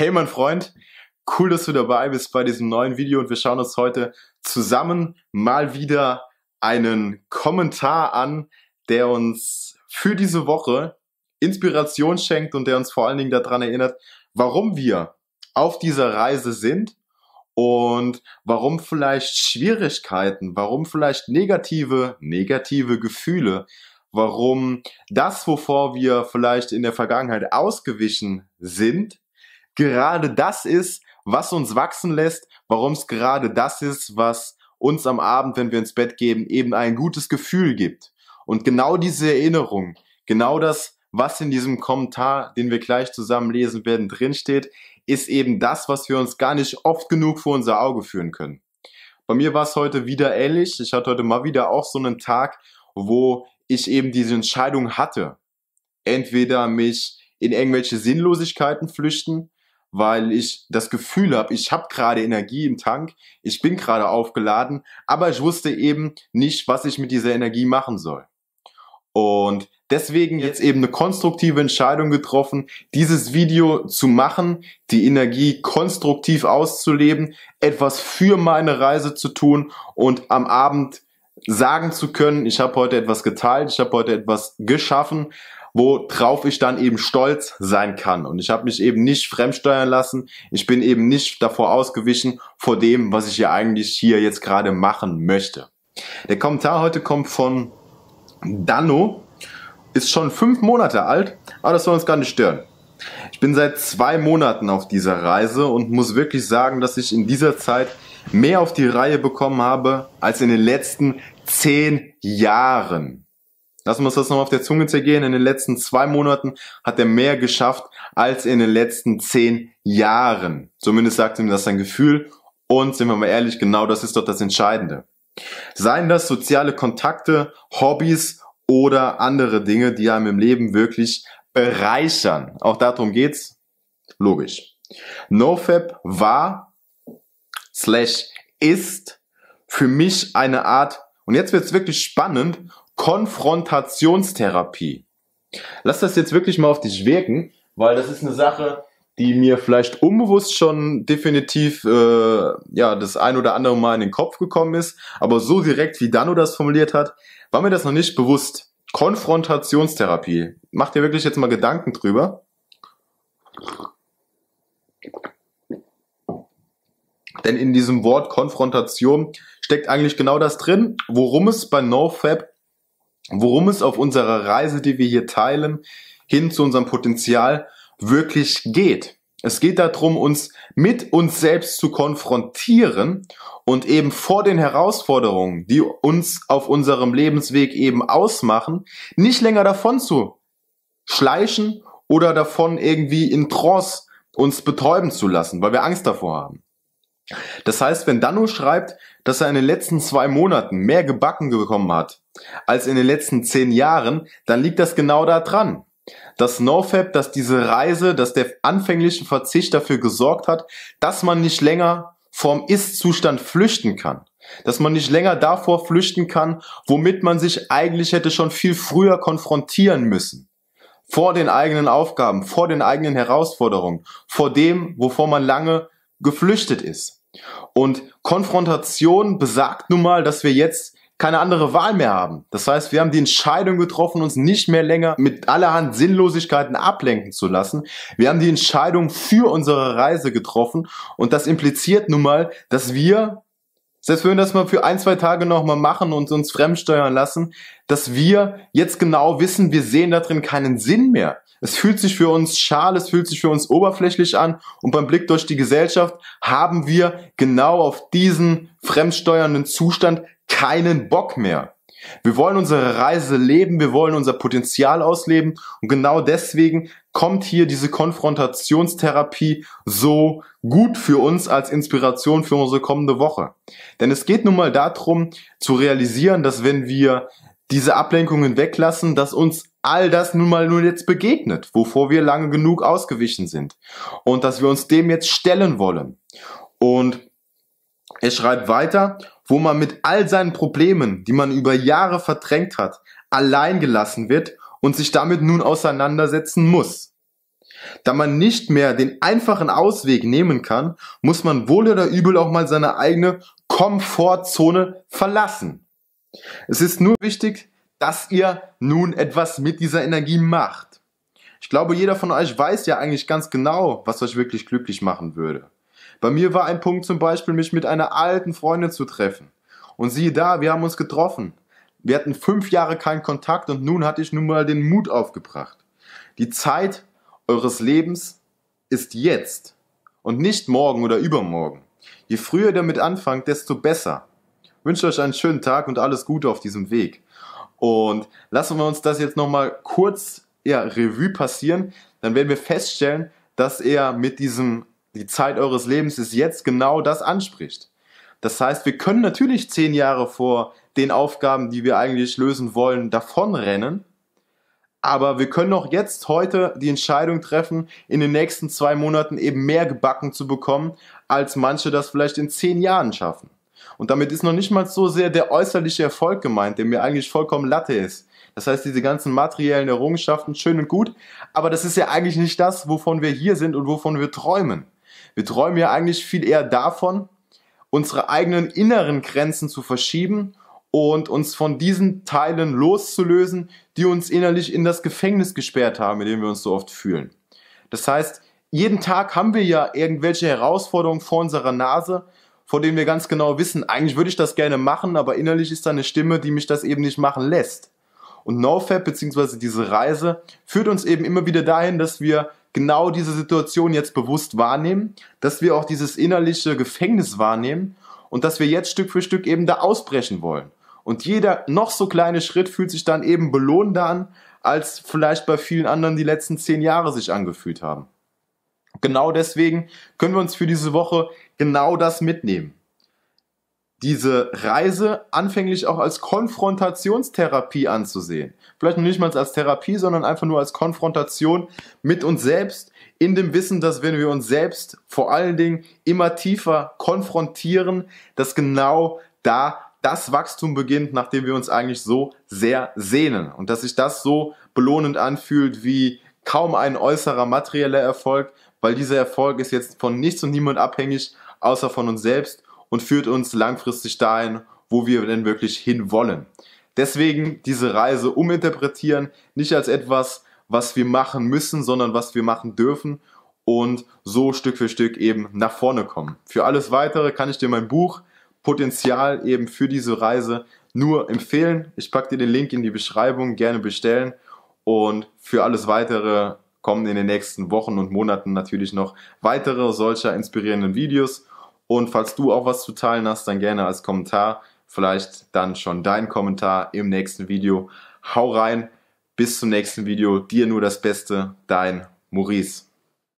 Hey mein Freund, cool, dass du dabei bist bei diesem neuen Video und wir schauen uns heute zusammen mal wieder einen Kommentar an, der uns für diese Woche Inspiration schenkt und der uns vor allen Dingen daran erinnert, warum wir auf dieser Reise sind und warum vielleicht Schwierigkeiten, warum vielleicht negative, negative Gefühle, warum das, wovor wir vielleicht in der Vergangenheit ausgewichen sind, gerade das ist, was uns wachsen lässt, warum es gerade das ist, was uns am Abend, wenn wir ins Bett gehen, eben ein gutes Gefühl gibt. Und genau diese Erinnerung, genau das, was in diesem Kommentar, den wir gleich zusammen lesen werden, drinsteht, ist eben das, was wir uns gar nicht oft genug vor unser Auge führen können. Bei mir war es heute wieder ehrlich. Ich hatte heute mal wieder auch so einen Tag, wo ich eben diese Entscheidung hatte. Entweder mich in irgendwelche Sinnlosigkeiten flüchten weil ich das Gefühl habe, ich habe gerade Energie im Tank, ich bin gerade aufgeladen, aber ich wusste eben nicht, was ich mit dieser Energie machen soll. Und deswegen jetzt eben eine konstruktive Entscheidung getroffen, dieses Video zu machen, die Energie konstruktiv auszuleben, etwas für meine Reise zu tun und am Abend sagen zu können, ich habe heute etwas geteilt, ich habe heute etwas geschaffen, worauf ich dann eben stolz sein kann. Und ich habe mich eben nicht fremdsteuern lassen. Ich bin eben nicht davor ausgewichen vor dem, was ich ja eigentlich hier jetzt gerade machen möchte. Der Kommentar heute kommt von Dano. Ist schon fünf Monate alt, aber das soll uns gar nicht stören. Ich bin seit zwei Monaten auf dieser Reise und muss wirklich sagen, dass ich in dieser Zeit mehr auf die Reihe bekommen habe als in den letzten zehn Jahren. Lassen wir uns das nochmal auf der Zunge zergehen. In den letzten zwei Monaten hat er mehr geschafft als in den letzten zehn Jahren. Zumindest sagt ihm das sein Gefühl. Und sind wir mal ehrlich, genau das ist doch das Entscheidende. Seien das soziale Kontakte, Hobbys oder andere Dinge, die einem im Leben wirklich bereichern. Auch darum geht's. Logisch. NoFab war slash ist für mich eine Art, und jetzt wird's wirklich spannend, Konfrontationstherapie. Lass das jetzt wirklich mal auf dich wirken, weil das ist eine Sache, die mir vielleicht unbewusst schon definitiv äh, ja das ein oder andere Mal in den Kopf gekommen ist, aber so direkt wie Dano das formuliert hat, war mir das noch nicht bewusst. Konfrontationstherapie. Mach dir wirklich jetzt mal Gedanken drüber. Denn in diesem Wort Konfrontation steckt eigentlich genau das drin, worum es bei NoFap worum es auf unserer Reise, die wir hier teilen, hin zu unserem Potenzial wirklich geht. Es geht darum, uns mit uns selbst zu konfrontieren und eben vor den Herausforderungen, die uns auf unserem Lebensweg eben ausmachen, nicht länger davon zu schleichen oder davon irgendwie in Trance uns betäuben zu lassen, weil wir Angst davor haben. Das heißt, wenn Dano schreibt, dass er in den letzten zwei Monaten mehr gebacken bekommen hat als in den letzten zehn Jahren, dann liegt das genau da dran. Dass NoFab, dass diese Reise, dass der anfängliche Verzicht dafür gesorgt hat, dass man nicht länger vom Ist-Zustand flüchten kann. Dass man nicht länger davor flüchten kann, womit man sich eigentlich hätte schon viel früher konfrontieren müssen. Vor den eigenen Aufgaben, vor den eigenen Herausforderungen, vor dem, wovor man lange geflüchtet ist. Und Konfrontation besagt nun mal, dass wir jetzt keine andere Wahl mehr haben. Das heißt, wir haben die Entscheidung getroffen, uns nicht mehr länger mit allerhand Sinnlosigkeiten ablenken zu lassen. Wir haben die Entscheidung für unsere Reise getroffen und das impliziert nun mal, dass wir selbst wenn wir das mal für ein, zwei Tage nochmal machen und uns fremdsteuern lassen, dass wir jetzt genau wissen, wir sehen da drin keinen Sinn mehr. Es fühlt sich für uns schal, es fühlt sich für uns oberflächlich an und beim Blick durch die Gesellschaft haben wir genau auf diesen fremdsteuernden Zustand keinen Bock mehr. Wir wollen unsere Reise leben, wir wollen unser Potenzial ausleben und genau deswegen kommt hier diese Konfrontationstherapie so gut für uns als Inspiration für unsere kommende Woche. Denn es geht nun mal darum zu realisieren, dass wenn wir diese Ablenkungen weglassen, dass uns all das nun mal nur jetzt begegnet, wovor wir lange genug ausgewichen sind und dass wir uns dem jetzt stellen wollen. Und er schreibt weiter, wo man mit all seinen Problemen, die man über Jahre verdrängt hat, allein gelassen wird und sich damit nun auseinandersetzen muss. Da man nicht mehr den einfachen Ausweg nehmen kann, muss man wohl oder übel auch mal seine eigene Komfortzone verlassen. Es ist nur wichtig, dass ihr nun etwas mit dieser Energie macht. Ich glaube, jeder von euch weiß ja eigentlich ganz genau, was euch wirklich glücklich machen würde. Bei mir war ein Punkt zum Beispiel, mich mit einer alten Freundin zu treffen. Und siehe da, wir haben uns getroffen. Wir hatten fünf Jahre keinen Kontakt und nun hatte ich nun mal den Mut aufgebracht. Die Zeit eures Lebens ist jetzt und nicht morgen oder übermorgen. Je früher ihr damit anfangt, desto besser. Ich wünsche euch einen schönen Tag und alles Gute auf diesem Weg. Und lassen wir uns das jetzt nochmal kurz ja, Revue passieren, dann werden wir feststellen, dass er mit diesem die Zeit eures Lebens ist jetzt genau das anspricht. Das heißt, wir können natürlich zehn Jahre vor den Aufgaben, die wir eigentlich lösen wollen, davonrennen. Aber wir können auch jetzt heute die Entscheidung treffen, in den nächsten zwei Monaten eben mehr gebacken zu bekommen, als manche das vielleicht in zehn Jahren schaffen. Und damit ist noch nicht mal so sehr der äußerliche Erfolg gemeint, der mir eigentlich vollkommen Latte ist. Das heißt, diese ganzen materiellen Errungenschaften, schön und gut, aber das ist ja eigentlich nicht das, wovon wir hier sind und wovon wir träumen. Wir träumen ja eigentlich viel eher davon, unsere eigenen inneren Grenzen zu verschieben und uns von diesen Teilen loszulösen, die uns innerlich in das Gefängnis gesperrt haben, in dem wir uns so oft fühlen. Das heißt, jeden Tag haben wir ja irgendwelche Herausforderungen vor unserer Nase, vor denen wir ganz genau wissen, eigentlich würde ich das gerne machen, aber innerlich ist da eine Stimme, die mich das eben nicht machen lässt. Und NoFap beziehungsweise diese Reise führt uns eben immer wieder dahin, dass wir genau diese Situation jetzt bewusst wahrnehmen, dass wir auch dieses innerliche Gefängnis wahrnehmen und dass wir jetzt Stück für Stück eben da ausbrechen wollen. Und jeder noch so kleine Schritt fühlt sich dann eben belohnender an, als vielleicht bei vielen anderen die letzten zehn Jahre sich angefühlt haben. Genau deswegen können wir uns für diese Woche genau das mitnehmen diese Reise anfänglich auch als Konfrontationstherapie anzusehen. Vielleicht noch nicht mal als Therapie, sondern einfach nur als Konfrontation mit uns selbst, in dem Wissen, dass wenn wir uns selbst vor allen Dingen immer tiefer konfrontieren, dass genau da das Wachstum beginnt, nachdem wir uns eigentlich so sehr sehnen und dass sich das so belohnend anfühlt wie kaum ein äußerer materieller Erfolg, weil dieser Erfolg ist jetzt von nichts und niemand abhängig, außer von uns selbst und führt uns langfristig dahin, wo wir denn wirklich hinwollen. Deswegen diese Reise uminterpretieren, nicht als etwas, was wir machen müssen, sondern was wir machen dürfen und so Stück für Stück eben nach vorne kommen. Für alles weitere kann ich dir mein Buch Potenzial eben für diese Reise nur empfehlen. Ich packe dir den Link in die Beschreibung, gerne bestellen und für alles weitere kommen in den nächsten Wochen und Monaten natürlich noch weitere solcher inspirierenden Videos und falls du auch was zu teilen hast, dann gerne als Kommentar. Vielleicht dann schon dein Kommentar im nächsten Video. Hau rein. Bis zum nächsten Video. Dir nur das Beste. Dein Maurice.